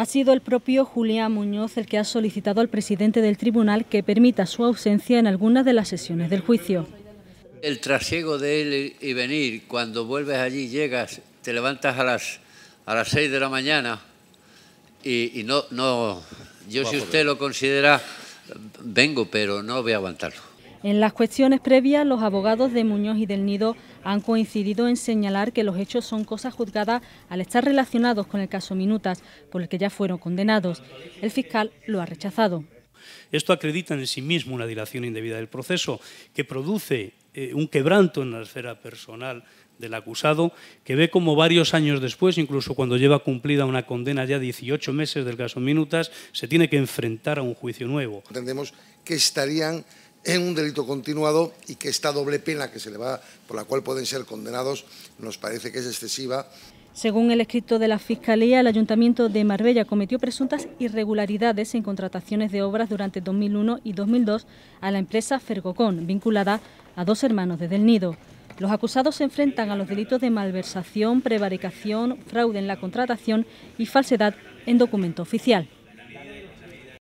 Ha sido el propio Julián Muñoz el que ha solicitado al presidente del tribunal que permita su ausencia en alguna de las sesiones del juicio. El trasiego de él y venir, cuando vuelves allí, llegas, te levantas a las, a las 6 de la mañana y, y no, no, yo si usted lo considera, vengo, pero no voy a aguantarlo. En las cuestiones previas, los abogados de Muñoz y del Nido han coincidido en señalar que los hechos son cosas juzgadas al estar relacionados con el caso Minutas, por el que ya fueron condenados. El fiscal lo ha rechazado. Esto acredita en sí mismo una dilación indebida del proceso que produce eh, un quebranto en la esfera personal del acusado, que ve como varios años después, incluso cuando lleva cumplida una condena ya 18 meses del caso Minutas, se tiene que enfrentar a un juicio nuevo. Entendemos que estarían en un delito continuado y que esta doble pena que se le va, por la cual pueden ser condenados, nos parece que es excesiva. Según el escrito de la Fiscalía, el Ayuntamiento de Marbella cometió presuntas irregularidades en contrataciones de obras durante 2001 y 2002 a la empresa Fergocon, vinculada a dos hermanos de Del Nido. Los acusados se enfrentan a los delitos de malversación, prevaricación, fraude en la contratación y falsedad en documento oficial.